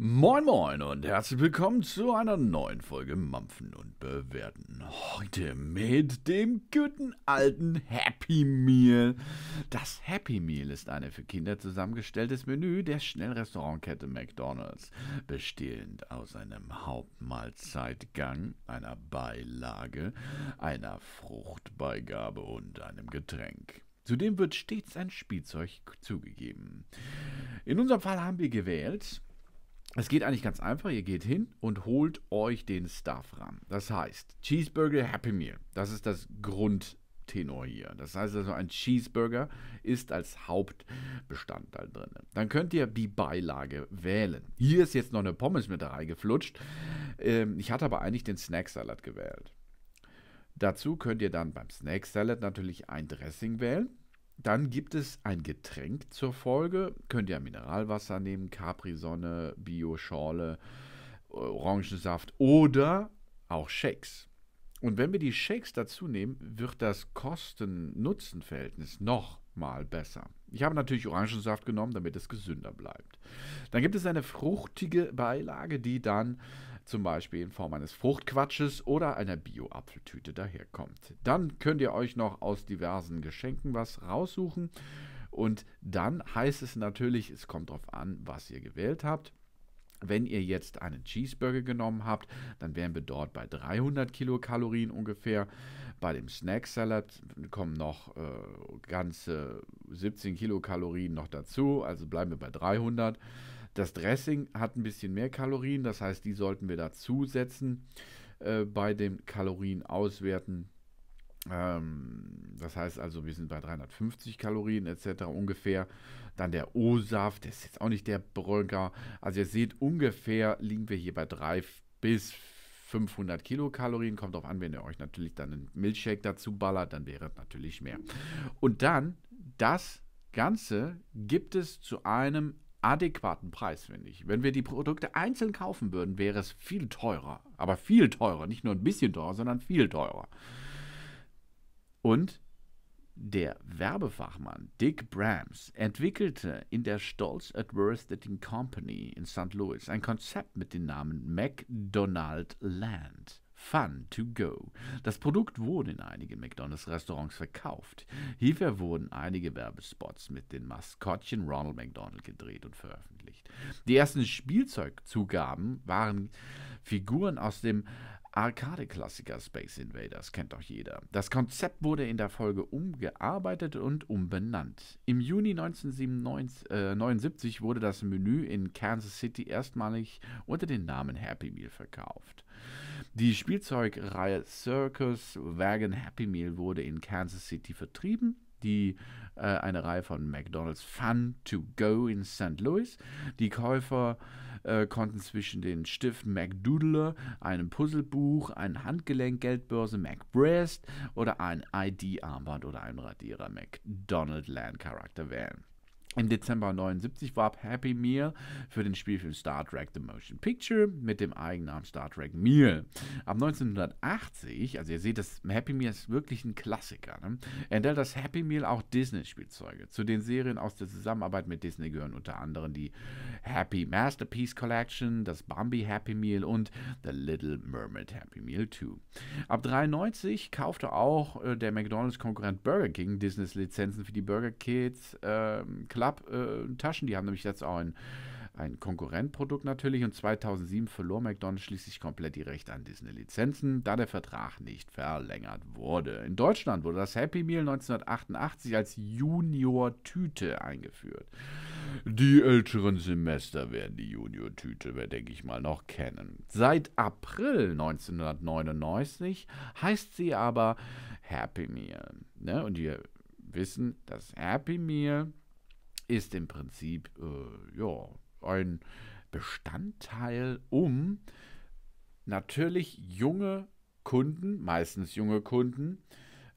Moin Moin und herzlich willkommen zu einer neuen Folge Mampfen und Bewerten. Heute mit dem guten alten Happy Meal. Das Happy Meal ist ein für Kinder zusammengestelltes Menü der Schnellrestaurantkette McDonald's, bestehend aus einem Hauptmahlzeitgang, einer Beilage, einer Fruchtbeigabe und einem Getränk. Zudem wird stets ein Spielzeug zugegeben. In unserem Fall haben wir gewählt es geht eigentlich ganz einfach. Ihr geht hin und holt euch den Stuff ran. Das heißt, Cheeseburger Happy Meal. Das ist das Grundtenor hier. Das heißt also, ein Cheeseburger ist als Hauptbestandteil drin. Dann könnt ihr die Beilage wählen. Hier ist jetzt noch eine Pommes mit reingeflutscht. Ähm, ich hatte aber eigentlich den Snacksalat gewählt. Dazu könnt ihr dann beim Snack Salad natürlich ein Dressing wählen. Dann gibt es ein Getränk zur Folge. Könnt ihr Mineralwasser nehmen, Capri-Sonne, Bio-Schorle, Orangensaft oder auch Shakes. Und wenn wir die Shakes dazu nehmen, wird das Kosten-Nutzen-Verhältnis noch mal besser. Ich habe natürlich Orangensaft genommen, damit es gesünder bleibt. Dann gibt es eine fruchtige Beilage, die dann zum Beispiel in Form eines Fruchtquatsches oder einer Bio-Apfeltüte daherkommt. Dann könnt ihr euch noch aus diversen Geschenken was raussuchen und dann heißt es natürlich, es kommt darauf an, was ihr gewählt habt. Wenn ihr jetzt einen Cheeseburger genommen habt, dann wären wir dort bei 300 Kilokalorien ungefähr. Bei dem Snack Salad kommen noch äh, ganze 17 Kilokalorien noch dazu, also bleiben wir bei 300. Das Dressing hat ein bisschen mehr Kalorien, das heißt, die sollten wir dazusetzen äh, bei dem Kalorien auswerten. Ähm, das heißt also, wir sind bei 350 Kalorien etc. ungefähr. Dann der O-Saft, der ist jetzt auch nicht der Bröcker. Also ihr seht, ungefähr liegen wir hier bei 3 bis 500 Kilokalorien. Kommt darauf an, wenn ihr euch natürlich dann einen Milchshake dazu ballert, dann wäre es natürlich mehr. Und dann das Ganze gibt es zu einem adäquaten Preis, finde ich. Wenn wir die Produkte einzeln kaufen würden, wäre es viel teurer. Aber viel teurer. Nicht nur ein bisschen teurer, sondern viel teurer. Und der Werbefachmann Dick Brams entwickelte in der Stolz Advertising Company in St. Louis ein Konzept mit dem Namen McDonald Land. Fun to Go. Das Produkt wurde in einigen McDonald's-Restaurants verkauft. Hierfür wurden einige Werbespots mit den Maskottchen Ronald McDonald gedreht und veröffentlicht. Die ersten Spielzeugzugaben waren Figuren aus dem Arcade-Klassiker Space Invaders kennt doch jeder. Das Konzept wurde in der Folge umgearbeitet und umbenannt. Im Juni 1979 äh, wurde das Menü in Kansas City erstmalig unter dem Namen Happy Meal verkauft. Die Spielzeugreihe Circus Wagon Happy Meal wurde in Kansas City vertrieben die äh, eine Reihe von McDonald's Fun to Go in St. Louis. Die Käufer äh, konnten zwischen den Stiften McDoodler, einem Puzzlebuch, einem Handgelenk, Geldbörse, MacBreast oder ein ID-Armband oder einem Radierer McDonald Land Charakter wählen. Im Dezember 79 warb Happy Meal für den Spielfilm Star Trek The Motion Picture mit dem Eigennamen Star Trek Meal. Ab 1980, also ihr seht, das Happy Meal ist wirklich ein Klassiker, ne? enthält das Happy Meal auch Disney-Spielzeuge. Zu den Serien aus der Zusammenarbeit mit Disney gehören unter anderem die Happy Masterpiece Collection, das Bambi Happy Meal und The Little Mermaid Happy Meal 2. Ab 93 kaufte auch äh, der McDonalds-Konkurrent Burger King Disneys Lizenzen für die Burger Kids äh, Klasse Startup-Taschen. Äh, die haben nämlich jetzt auch ein, ein Konkurrentprodukt natürlich. Und 2007 verlor McDonald's schließlich komplett die Rechte an disney Lizenzen, da der Vertrag nicht verlängert wurde. In Deutschland wurde das Happy Meal 1988 als Junior-Tüte eingeführt. Die älteren Semester werden die Junior-Tüte, denke ich mal, noch kennen. Seit April 1999 heißt sie aber Happy Meal. Ne? Und wir wissen, dass Happy Meal ist im Prinzip äh, ja, ein Bestandteil, um natürlich junge Kunden, meistens junge Kunden,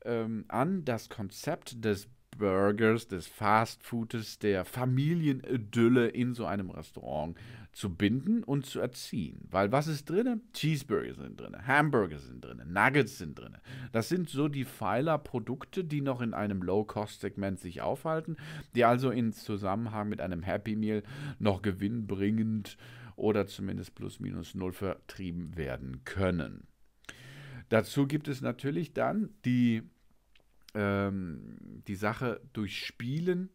ähm, an das Konzept des Burgers, des Fastfoodes, der Familienidylle in so einem Restaurant zu binden und zu erziehen. Weil was ist drin? Cheeseburger sind drin, Hamburger sind drin, Nuggets sind drin. Das sind so die Pfeilerprodukte, die noch in einem Low-Cost-Segment sich aufhalten, die also in Zusammenhang mit einem Happy Meal noch gewinnbringend oder zumindest plus minus null vertrieben werden können. Dazu gibt es natürlich dann die ähm, die Sache durch Spielen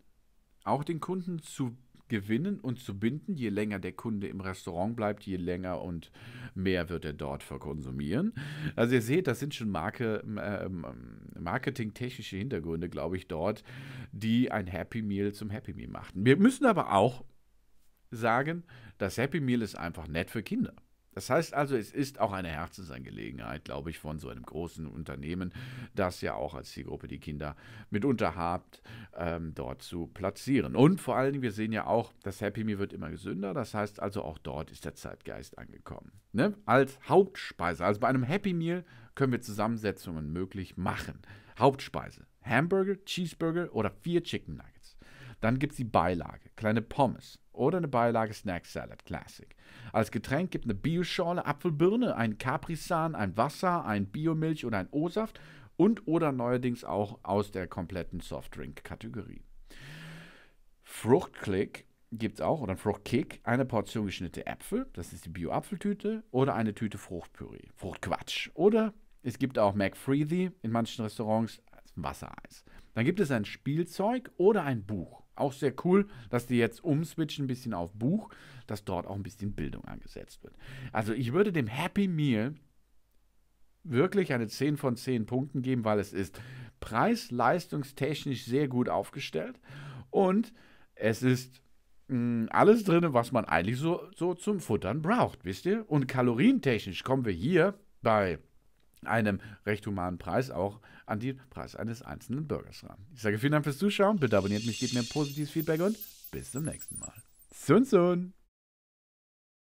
auch den Kunden zu gewinnen und zu binden. Je länger der Kunde im Restaurant bleibt, je länger und mehr wird er dort verkonsumieren. Also ihr seht, das sind schon Marke, ähm, ähm marketingtechnische Hintergründe, glaube ich, dort, die ein Happy Meal zum Happy Meal machten. Wir müssen aber auch sagen, das Happy Meal ist einfach nett für Kinder. Das heißt also, es ist auch eine Herzensangelegenheit, glaube ich, von so einem großen Unternehmen, das ja auch als Zielgruppe die Kinder mitunter habt, ähm, dort zu platzieren. Und vor allen Dingen, wir sehen ja auch, das Happy Meal wird immer gesünder. Das heißt also, auch dort ist der Zeitgeist angekommen. Ne? Als Hauptspeise, also bei einem Happy Meal können wir Zusammensetzungen möglich machen. Hauptspeise, Hamburger, Cheeseburger oder vier Chicken Nuggets. Dann gibt es die Beilage, kleine Pommes oder eine Beilage Snack Salad Classic. Als Getränk gibt eine Bioschorle, Apfelbirne, ein Capri-San, ein Wasser, ein Biomilch oder ein O-Saft und oder neuerdings auch aus der kompletten Softdrink-Kategorie. Fruchtklick gibt es auch oder ein Fruchtkick, eine Portion geschnittene Äpfel, das ist die Bio-Apfeltüte, oder eine Tüte Fruchtpüree, Fruchtquatsch. Oder es gibt auch McFreezy in manchen Restaurants, Wassereis. Dann gibt es ein Spielzeug oder ein Buch auch sehr cool, dass die jetzt umswitchen ein bisschen auf Buch, dass dort auch ein bisschen Bildung angesetzt wird. Also ich würde dem Happy Meal wirklich eine 10 von 10 Punkten geben, weil es ist preis-leistungstechnisch sehr gut aufgestellt und es ist mh, mm, alles drin, was man eigentlich so, so zum Futtern braucht, wisst ihr? Und kalorientechnisch kommen wir hier bei einem recht humanen Preis auch an den Preis eines einzelnen Bürgers ran. Ich sage vielen Dank fürs Zuschauen, bitte abonniert mich, gebt mir ein positives Feedback und bis zum nächsten Mal. Sun Sun!